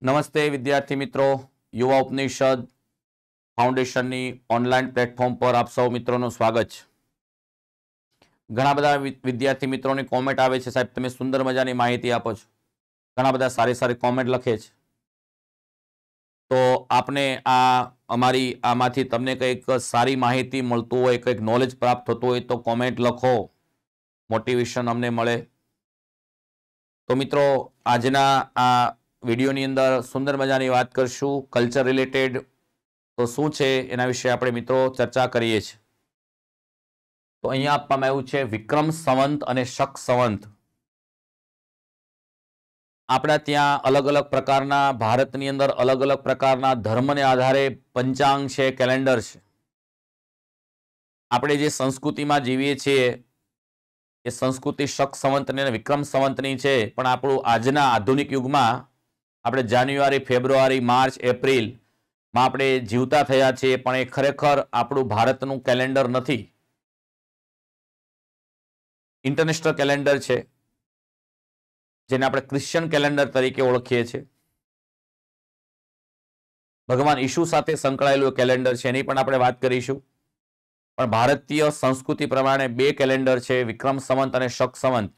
નમસ્તે વિદ્યાર્થી મિત્રો યુવા ઉપનિષદ ફાઉન્ડેશનની ઓનલાઈન પ્લેટફોર્મ પર આપ સૌ મિત્રોનું સ્વાગત છે ઘણા બધા વિદ્યાર્થી મિત્રોની કોમેન્ટ આવે છે સાહેબ તમે સુંદર મજાની માહિતી આપો છો ઘણા બધા સારી સારી કોમેન્ટ લખે છે તો આપને આ અમારી આમાંથી તમને કંઈક સારી માહિતી મળતું હોય કંઈક નોલેજ પ્રાપ્ત થતું હોય તો કોમેન્ટ લખો મોટિવેશન અમને મળે તો મિત્રો આજના આ વિડીયોની અંદર સુંદર મજાની વાત કરશું કલ્ચર રિલેટેડ તો શું છે એના વિશે આપણે મિત્રો ચર્ચા કરીએ છીએ તો અહીંયા આપવામાં આવ્યું છે વિક્રમ સંવંત અને શક સંવંત આપણા ત્યાં અલગ અલગ પ્રકારના ભારતની અંદર અલગ અલગ પ્રકારના ધર્મને આધારે પંચાંગ છે કેલેન્ડર છે આપણે જે સંસ્કૃતિમાં જીવીએ છીએ એ સંસ્કૃતિ શક સંવંતની અને વિક્રમ સંવંતની છે પણ આપણું આજના આધુનિક યુગમાં આપણે જાન્યુઆરી ફેબ્રુઆરી માર્ચ એપ્રિલમાં આપણે જીવતા થયા છીએ પણ એ ખરેખર આપણું ભારતનું કેલેન્ડર નથી ઇન્ટરનેશનલ કેલેન્ડર છે જેને આપણે ક્રિશ્ચિયન કેલેન્ડર તરીકે ઓળખીએ છીએ ભગવાન ઈશુ સાથે સંકળાયેલું કેલેન્ડર છે એની પણ આપણે વાત કરીશું પણ ભારતીય સંસ્કૃતિ પ્રમાણે બે કેલેન્ડર છે વિક્રમ સંવંત અને શક સંવંત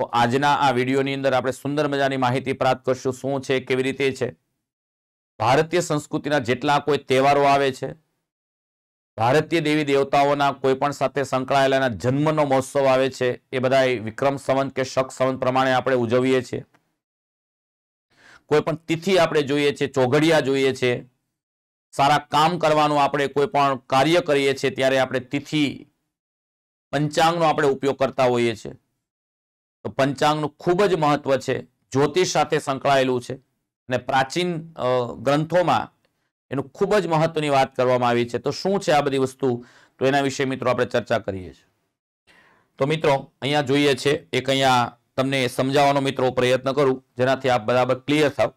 તો આજના આ વિડીયોની અંદર આપણે સુંદર મજાની માહિતી પ્રાપ્ત કરશું શું છે કેવી રીતે છે ભારતીય સંસ્કૃતિના જેટલા કોઈ તહેવારો આવે છે ભારતીય દેવી દેવતાઓના કોઈ પણ સાથે સંકળાયેલાના જન્મનો મહોત્સવ આવે છે એ બધા વિક્રમ સંવંત કે શક સંવંત પ્રમાણે આપણે ઉજવીએ છીએ કોઈ પણ તિથિ આપણે જોઈએ છીએ ચોઘડિયા જોઈએ છીએ સારા કામ કરવાનું આપણે કોઈ પણ કાર્ય કરીએ છીએ ત્યારે આપણે તિથિ પંચાંગનો આપણે ઉપયોગ કરતા હોઈએ છીએ તો પંચાંગનું ખૂબ જ મહત્વ છે જ્યોતિષ સાથે સંકળાયેલું છે અને પ્રાચીન ગ્રંથોમાં એનું ખૂબ જ મહત્વની વાત કરવામાં આવી છે તો શું છે આ બધી વસ્તુ તો એના વિશે મિત્રો આપણે ચર્ચા કરીએ છીએ તો મિત્રો અહીંયા જોઈએ છે એક અહીંયા તમને સમજાવવાનો મિત્રો પ્રયત્ન કરું જેનાથી આપ બરાબર ક્લિયર થાવ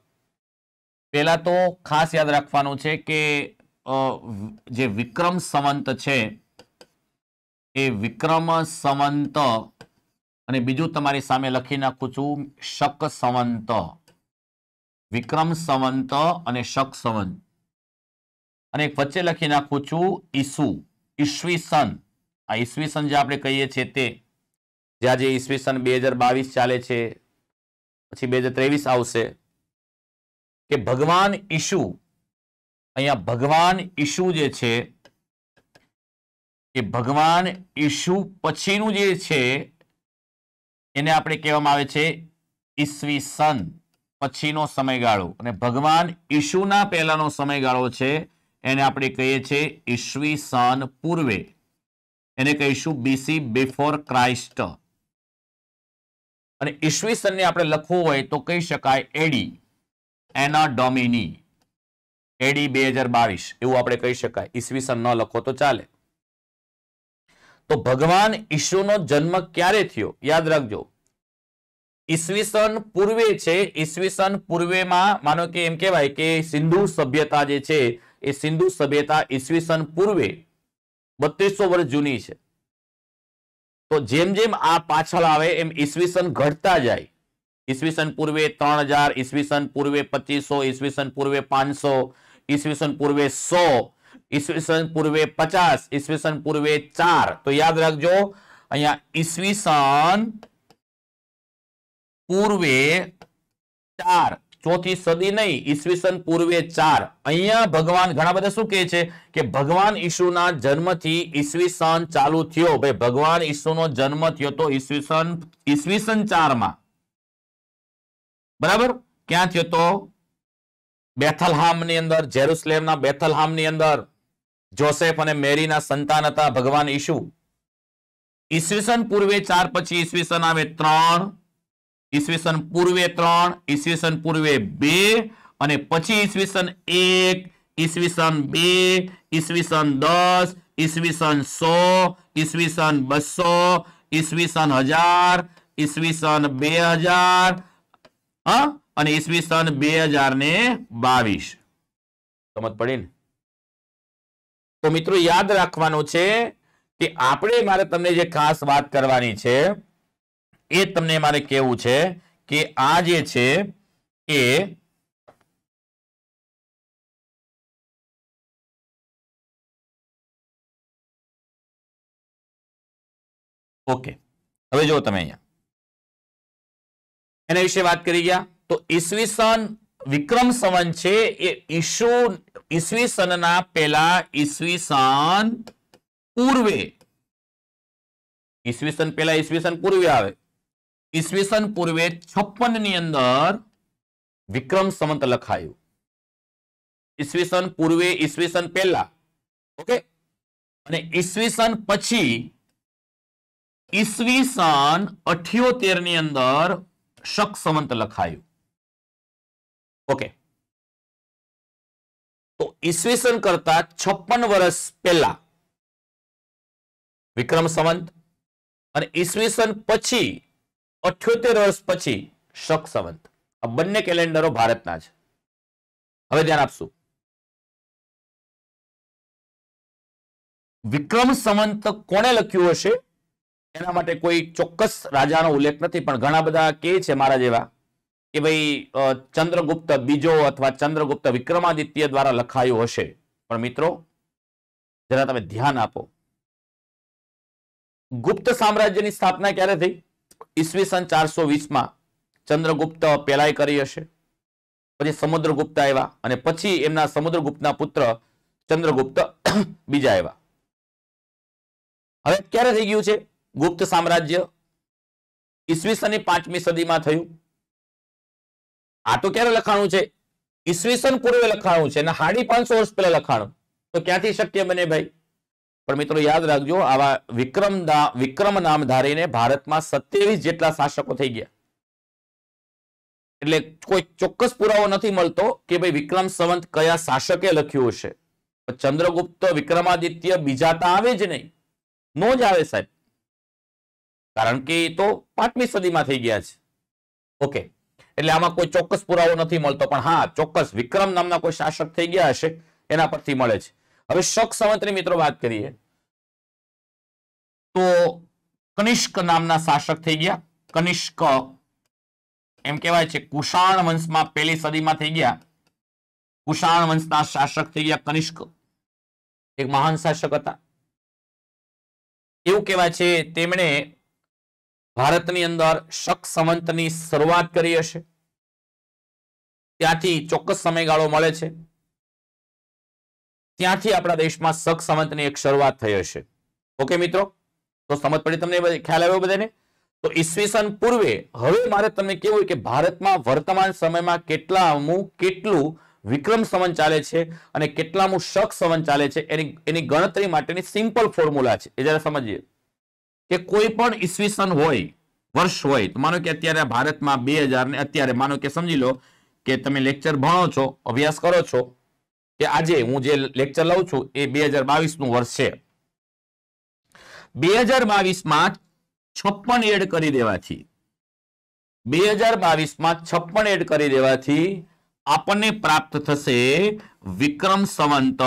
પહેલાં તો ખાસ યાદ રાખવાનું છે કે જે વિક્રમ સંવંત છે એ વિક્રમ સંવંત અને બીજું તમારી સામે લખી નાખું છું શક સંવંત વિક્રમ સંવંત અને શક સંવંત અને એક વચ્ચે લખી નાખું છું ઈસુ ઈસવીસન આ ઈસવીસન જે આપણે કહીએ છીએ તે જે આજે ઈસવીસન બે ચાલે છે પછી બે હજાર ત્રેવીસ આવશે કે ભગવાન ઈશુ અહીંયા ભગવાન ઈશુ જે છે કે ભગવાન ઈશુ પછીનું જે છે એને આપણે કહેવામાં આવે છે ઈસવી સન પછીનો સમયગાળો અને ભગવાન ઈશુના પહેલાનો સમયગાળો છે એને આપણે કહીએ છીએ ઈસવી સન પૂર્વે એને કહીશું બીસી બિફોર ક્રાઇસ્ટ અને ઈસવીસનને આપણે લખવું હોય તો કહી શકાય એડી એના ડોમિની એડી બે હજાર બાવીસ એવું આપણે કહી શકાય ઈસવીસન ન લખો તો ચાલે તો ભગવાન ઈશુનો જન્મ ક્યારે થયો યાદ રાખજો ઈસવીસન પૂર્વે છે ઈસવીસન પૂર્વેમાં માનો કે એમ કહેવાય કે સિંધુ સભ્યતા જે છે એ સિંધુ સભ્યતા ઈસવીસન પૂર્વે બત્રીસો વર્ષ જૂની છે તો જેમ જેમ આ પાછળ આવે એમ ઈસવીસન ઘટતા જાય ઈસવીસન પૂર્વે ત્રણ હજાર ઈસવીસન પૂર્વે પચીસો ઈસવીસન પૂર્વે પાંચસો ઈસવીસન પૂર્વે સો ઈસવીસન પૂર્વે પચાસ ઈસવીસન પૂર્વે ચાર તો યાદ રાખજો અહીંયા ઈસવીસન પૂર્વે ચાર ચોથી સદી નહીં ઈસવીસન પૂર્વે ચાર અહીંયા ભગવાન ઘણા બધા શું કહે છે કે ભગવાન ઈશુના જન્મથી ઈસવીસન ચાલુ થયો ભાઈ ભગવાન ઈશુનો જન્મ થયો તો ઈસવીસન ઈસવીસન ચારમાં બરાબર ક્યાં થયો તો બેથલહામની અંદર જેરુસલેમના બેથલહામની અંદર જોસેફ અને મેરીના સંતાન હતા ભગવાન ઈશુ ઈસવીસન પૂર્વે ચાર પછી ઈસવીસન આવે ત્રણ ઈસવીસન પૂર્વે ત્રણ ઈસવીસન પૂર્વે બે અને પછી ઈસવીસન એક ઈસવીસન બે ઈસવીસન દસ ઈસવીસન સો ઈસવીસન બસો ઈસવીસન હજાર ઈસવીસન બે હજાર અને ઈસવીસન બે હજાર ને બાવીસ સમજ પડી ને તો મિત્રો યાદ રાખવાનું છે કે આપણે મારે તમને જે ખાસ વાત કરવાની છે એ તમને મારે કહેવું છે કે આ જે છે એ ઓકે હવે જો તમે અહીંયા એના વિશે વાત કરી ગયા તો ઈસવીસન વિક્રમ સંવંત છે એ ઈસુ ઈસવીસનના પહેલા ઈસવીસન પૂર્વે ઈસવીસન પહેલા ઈસવીસન પૂર્વે આવે ઈસવીસન પૂર્વે છપ્પન ની અંદર વિક્રમ સંવંત લખાયું ઈસવીસન પૂર્વે ઈસવીસન પહેલા ઓકે અને ઈસવીસન પછી ઈસવીસન અઠ્યોતેર ની અંદર શક સંવંત લખાયું ઓકે તો ઈસવીસન કરતા છપ્પન વર્ષ પહેલા વિક્રમ સંવંત અને ઈસવીસન પછી અઠ્યોતેર વર્ષ પછી શક સંવંત આ બંને કેલેન્ડરો ભારતના છે હવે ધ્યાન આપશું વિક્રમ સંવંત કોણે લખ્યું હશે એના માટે કોઈ ચોક્કસ રાજાનો ઉલ્લેખ નથી પણ ઘણા બધા કે છે મારા જેવા કે ભાઈ ચંદ્રગુપ્ત બીજો અથવા ચંદ્રગુપ્ત વિક્રમાદિત્ય દ્વારા લખાયું હશે પણ મિત્રો જરા તમે ધ્યાન આપો ગુપ્ત સામ્રાજ્યની સ્થાપના ક્યારે થઈ ઈસવીસન ચારસો વીસમાં ચંદ્રગુપ્ત પહેલાય કરી હશે પછી સમુદ્રગુપ્ત આવ્યા અને પછી એમના સમુદ્રગુપ્તના પુત્ર ચંદ્રગુપ્ત બીજા આવ્યા હવે ક્યારે થઈ ગયું છે ગુપ્ત સામ્રાજ્ય ની પાંચમી સદીમાં થયું આ તો ક્યારે લખાણું છે ઈસવીસન પૂર્વે લખાણું છે અને હાડી પાંચસો વર્ષ પહેલા લખાણું તો ક્યાંથી શક્ય બને ભાઈ પણ મિત્રો યાદ રાખજો આવા વિક્રમ વિક્રમ નામ ધારીને ભારતમાં સત્યાવીસ જેટલા શાસકો થઈ ગયા એટલે કોઈ ચોક્કસ પુરાવો નથી મળતો કે ભાઈ વિક્રમ સંવંત કયા શાસકે લખ્યું હશે ચંદ્રગુપ્ત વિક્રમાદિત્ય બીજા તો આવે જ નહીં નો જ આવે સાહેબ કારણ કે એ તો પાંચમી સદીમાં થઈ ગયા છે ઓકે એટલે આમાં કોઈ ચોક્કસ પુરાવો નથી મળતો પણ હા ચોક્કસ વિક્રમ નામના કોઈ શાસક થઈ ગયા હશે એના પરથી મળે છે હવે શક સંવંતની મિત્રો વાત કરીએ તો કનિષ્ક નામના શાસક થઈ ગયા કનિષ્ક એમ કહેવાય છે કુષાણ વંશમાં પહેલી સદીમાં થઈ ગયા કુષાણ વંશના શાસક થઈ ગયા કનિષ્ક એક મહાન શાસક હતા એવું કહેવાય છે તેમણે ભારતની અંદર શક સંવંતની શરૂઆત કરી હશે ત્યાંથી ચોક્કસ સમયગાળો મળે છે ત્યાંથી આપણા દેશમાં શક સંવંતની એક શરૂઆત થઈ હશે ઓકે મિત્રો તો સમજ પડી તમને ખ્યાલ આવ્યો બધાને તો ઈસવીસન પૂર્વે હવે મારે તમને કેવું હોય કે ભારતમાં વર્તમાન સમયમાં કેટલામું કેટલું વિક્રમ સંવંત ચાલે છે અને કેટલામું શક સંવન ચાલે છે એની એની ગણતરી માટેની સિમ્પલ ફોર્મ્યુલા છે એ જરા સમજીએ કે કોઈ પણ ઈસવીસન હોય વર્ષ હોય તો માનો કે અત્યારે ભારતમાં બે હજાર ને અત્યારે માનો કે સમજી લો કે તમે લેક્ચર ભણો છો અભ્યાસ કરો છો કે આજે હું જે લેક્ચર લઉં છું એ બે હજાર બાવીસનું વર્ષ છે બે હજાર બાવીસમાં છપ્પન એડ કરી દેવાથી બે હજાર બાવીસમાં છપ્પન એડ કરી દેવાથી આપણને પ્રાપ્ત થશે વિક્રમ સંવંત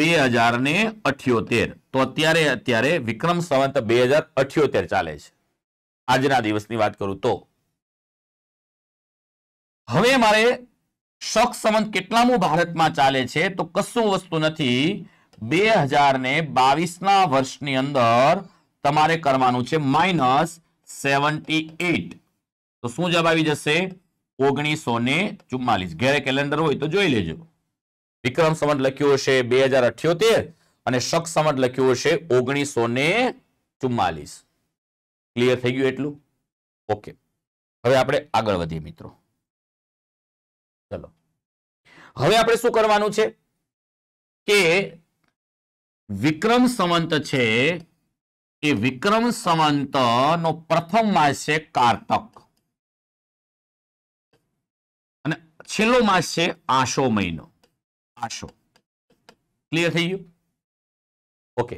બે હજાર ને અઠ્યોતેર તો અત્યારે અત્યારે વિક્રમ સંવંત બે હજાર અઠ્યોતેર ચાલે છે આજના દિવસની વાત કરું તો હવે મારે શક સંવંત કેટલામું ભારતમાં ચાલે છે તો કશું વસ્તુ નથી બે હજાર ને બાવીસના વર્ષની અંદર તમારે કરવાનું છે માઇનસ સેવન્ટી એટ તો શું જવાબ આવી જશે ઓગણીસો ને ચુમ્માલીસ ઘેરે કેલેન્ડર હોય તો જોઈ લેજો વિક્રમ સંવંત લખ્યું હશે બે હજાર અઠ્યોતેર અને શક સંવંત લખ્યું હશે ઓગણીસો ને ચુમ્માલીસ ક્લિયર થઈ ગયું એટલું ઓકે હવે આપણે આગળ વધીએ મિત્રો ચલો હવે આપણે શું કરવાનું છે કે વિક્રમ સંવંત છે એ વિક્રમ સંવંત નો પ્રથમ માસ છે કારતક છેલ્લો માસ છે આશો મહિનો આશો ક્લિયર થઈ ગયું ઓકે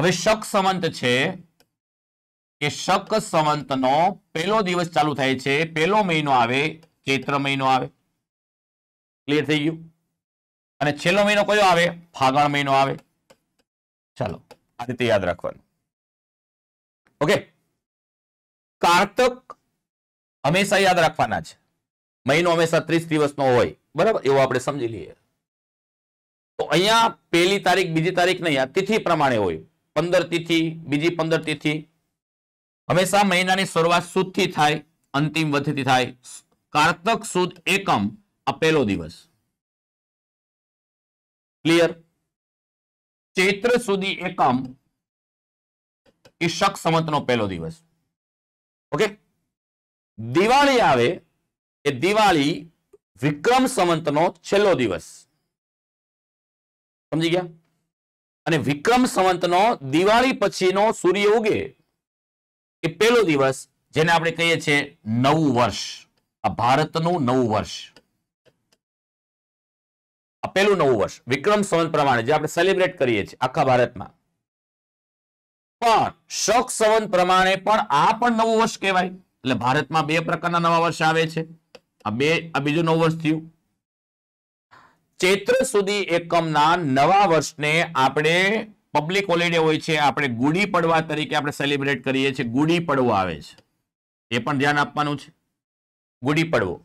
હવે શક સંવંત છે કે શક સંવંતનો પહેલો દિવસ ચાલુ થાય છે પહેલો મહિનો આવે ચૈત્ર મહિનો આવે ક્લિયર થઈ ગયું અને છેલ્લો મહિનો કયો આવે ફાગણ મહિનો આવે ચાલો આ રીતે યાદ રાખવાનું ઓકે કાર્તક હંમેશા યાદ રાખવાના છે મહિનો હંમેશા ત્રીસ દિવસનો હોય બરાબર એવું આપણે સમજી લઈએ તો અહીંયા પહેલી તારીખ બીજી તારીખ નહીં આ તિથિ પ્રમાણે હોય પંદર તિથિ બીજી પંદર તિથિ હંમેશા મહિનાની શરૂઆત સુદથી થાય અંતિમ વધતી થાય કારતક સુદ એકમ આ પહેલો દિવસ ક્લિયર ચૈત્ર સુધી એકમ શક સંમતનો પહેલો દિવસ ઓકે દિવાળી આવે કે દિવાળી વિક્રમ સંવંતનો છેલ્લો દિવસ સમજી ગયા અને વિક્રમ સંવંતનો દિવાળી પછીનો સૂર્ય ઉગે એ પહેલો દિવસ જેને આપણે કહીએ છીએ નવું વર્ષ આ ભારતનું નવું વર્ષ આ પહેલું નવું વર્ષ વિક્રમ સંવંત પ્રમાણે જે આપણે સેલિબ્રેટ કરીએ છીએ આખા ભારતમાં પણ શક સંવંત પ્રમાણે પણ આ પણ નવું વર્ષ કહેવાય એટલે ભારતમાં બે પ્રકારના નવા વર્ષ આવે છે આ બે આ બીજું નવ વર્ષ થયું ચૈત્ર સુધી એકમના નવા વર્ષને આપણે પબ્લિક હોલિડે હોય છે આપણે ગુડી પડવા તરીકે આપણે સેલિબ્રેટ કરીએ છીએ ગુડી પડવો આવે છે એ પણ ધ્યાન આપવાનું છે ગુડી પડવો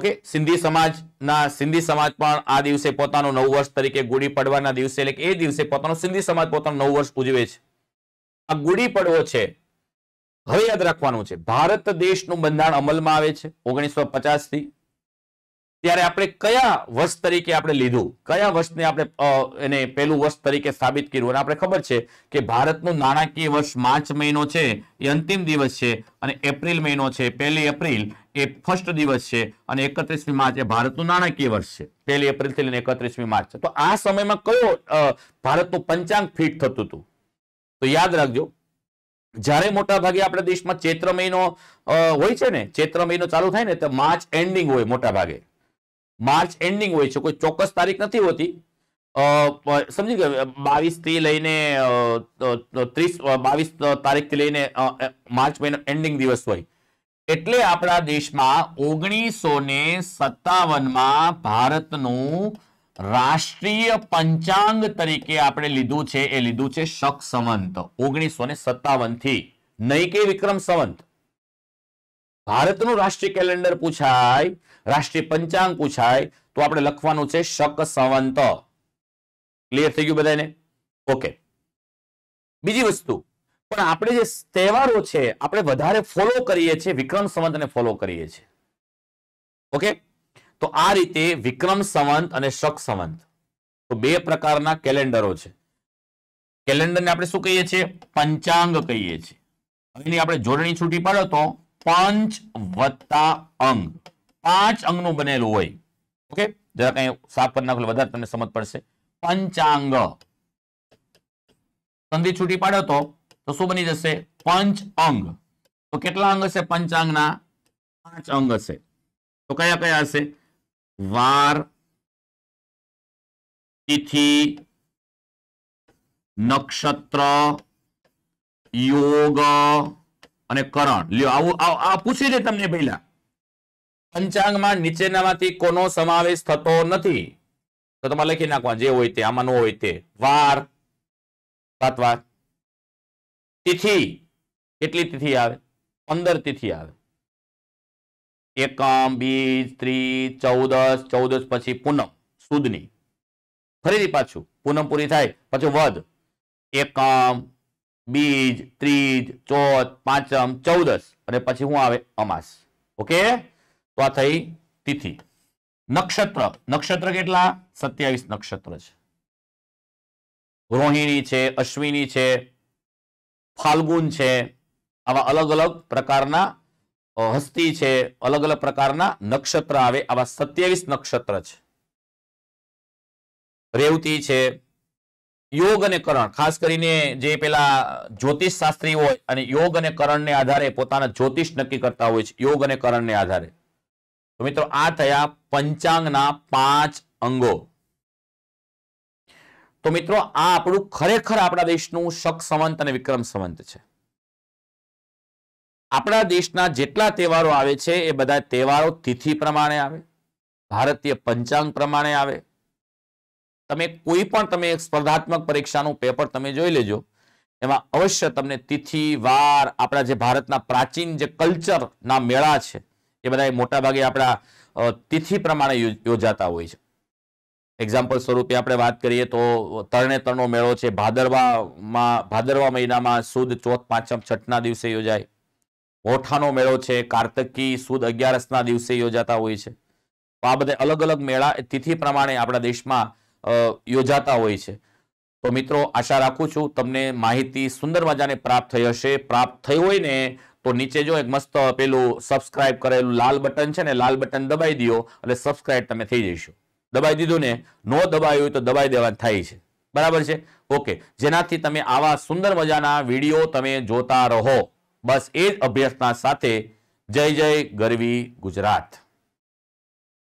ઓકે સિંધી સમાજના સિંધી સમાજ પણ આ દિવસે પોતાનું નવ વર્ષ તરીકે ગુડી પડવાના દિવસે એટલે એ દિવસે પોતાનો સિંધી સમાજ પોતાનો નવ વર્ષ ઉજવે છે આ ગુડી પડવો છે હવે યાદ રાખવાનું છે ભારત દેશનું બંધારણ અમલમાં આવે છે ઓગણીસો પચાસથી ત્યારે આપણે કયા વર્ષ તરીકે આપણે લીધું કયા વર્ષને આપણે એને પહેલું વર્ષ તરીકે સાબિત કર્યું અને આપણે ખબર છે કે ભારતનું નાણાકીય વર્ષ માર્ચ મહિનો છે એ અંતિમ દિવસ છે અને એપ્રિલ મહિનો છે પહેલી એપ્રિલ એ ફર્સ્ટ દિવસ છે અને એકત્રીસમી માર્ચ એ ભારતનું નાણાકીય વર્ષ છે પહેલી એપ્રિલથી લઈને એકત્રીસમી માર્ચ તો આ સમયમાં કયો ભારતનું પંચાંગ ફિટ થતું હતું તો યાદ રાખજો જ્યારે મોટા ભાગે આપણા દેશમાં ચૈત્ર મહિનો હોય છે ને ચૈત્ર મહિનો ચાલુ થાય ને તો માર્ચ એન્ડિંગ હોય મોટા ભાગે માર્ચ એન્ડિંગ હોય છે કોઈ ચોક્કસ તારીખ નથી હોતી સમજી ગયો બાવીસ થી લઈને ત્રીસ બાવીસ તારીખ થી લઈને માર્ચ મહિનો એન્ડિંગ દિવસ હોય એટલે આપણા દેશમાં ઓગણીસો ને સત્તાવનમાં ભારતનું રાષ્ટ્રીય પંચાંગ તરીકે આપણે લીધું છે એ લીધું છે શક સંવંત ઓગણીસો ને સત્તાવન થી નહીં કે વિક્રમ સંવંત ભારતનું રાષ્ટ્રીય કેલેન્ડર પૂછાય રાષ્ટ્રીય પંચાંગ પૂછાય તો આપણે લખવાનું છે શક સંવંત ક્લિયર થઈ ગયું બધાને ઓકે બીજી વસ્તુ પણ આપણે જે તહેવારો છે આપણે વધારે ફોલો કરીએ છીએ વિક્રમ સંવંતને ફોલો કરીએ છીએ ઓકે તો આ રીતે વિક્રમ સંવંત અને શક સંવંત તો બે પ્રકારના કેલેન્ડરો છે કેલેન્ડરને આપણે શું કહીએ છીએ પંચાંગ કહીએ છીએ એની આપણે જોડણી છૂટી પાડો તો પંચ વત્તા અંગ પાંચ અંગનું બનેલું હોય ઓકે જરા કઈ સાફ કરી નાખો વધારે તમને સમજ પડશે પંચાંગ સંધિ છૂટી પાડો તો તો શું બની જશે પંચ અંગ તો કેટલા અંગ હશે પંચાંગના પાંચ અંગ હશે તો કયા કયા હશે વાર તિથિ નક્ષત્ર યોગ અને કરણ લ્યો આવું આ પૂછી દે તમને પહેલા પંચાંગમાં નીચેનામાંથી કોનો સમાવેશ થતો નથી તો તમારે લખી નાખવા જે હોય તે આમાં ન હોય તે વાર સાત વાર તિથિ કેટલી તિથિ આવે પંદર તિથિ આવે એકમ બીજ ત્રી ચૌદસ ચૌદસ પછી પૂનમ સુદની ફરીથી પાછું પૂનમ પૂરી થાય પછી વધ એકમ બીજ ત્રીજ ચોથ પાંચમ ચૌદસ અને પછી હું આવે અમાસ ઓકે તો આ થઈ તિથિ નક્ષત્ર નક્ષત્ર કેટલા સત્યાવીસ નક્ષત્ર છે રોહિણી છે અશ્વિની છે ફાલ્ગુન છે આવા અલગ અલગ પ્રકારના હસ્તી છે અલગ અલગ પ્રકારના નક્ષત્ર આવે આવા સત્યાવીસ નક્ષત્ર છે રેવતી છે યોગ અને કરણ ખાસ કરીને જે પેલા જ્યોતિષ શાસ્ત્રી હોય અને યોગ અને કરણને આધારે પોતાના જ્યોતિષ નક્કી કરતા હોય છે યોગ અને કરણને આધારે તો મિત્રો આ થયા પંચાંગના પાંચ અંગો તો મિત્રો આ આપણું ખરેખર આપણા દેશનું શક સંવંત અને વિક્રમ સંવંત છે આપણા દેશના જેટલા તહેવારો આવે છે એ બધા તહેવારો તિથિ પ્રમાણે આવે ભારતીય પંચાંગ પ્રમાણે આવે તમે કોઈ પણ તમે સ્પર્ધાત્મક પરીક્ષાનું પેપર તમે જોઈ લેજો એમાં અવશ્ય તમને તિથિ વાર આપણા જે ભારતના પ્રાચીન જે કલ્ચરના મેળા છે એ બધા મોટાભાગે આપણા તિથિ પ્રમાણે યોજાતા હોય છે એક્ઝામ્પલ સ્વરૂપે આપણે વાત કરીએ તો તરણેતરનો મેળો છે ભાદરવામાં ભાદરવા મહિનામાં સુદ ચોથ પાંચમ છઠના દિવસે યોજાય હોઠાનો મેળો છે કાર્તકી સુદ અગિયારસના દિવસે યોજાતા હોય છે તો આ બધા અલગ અલગ મેળા તિથિ પ્રમાણે આપણા દેશમાં યોજાતા હોય છે તો મિત્રો આશા રાખું છું તમને માહિતી સુંદર મજાને પ્રાપ્ત થઈ હશે પ્રાપ્ત થઈ હોય ને તો નીચે જો એક મસ્ત પેલું સબસ્ક્રાઇબ કરેલું લાલ બટન છે ને લાલ બટન દબાઈ દો એટલે સબસ્ક્રાઇબ તમે થઈ જઈશો દબાઈ દીધું ને નો દબાયું હોય તો દબાઈ દેવાનું થાય છે બરાબર છે ઓકે જેનાથી તમે આવા સુંદર મજાના વિડીયો તમે જોતા રહો બસ એ જ અભ્યર્થના સાથે જય જય ગરવી ગુજરાત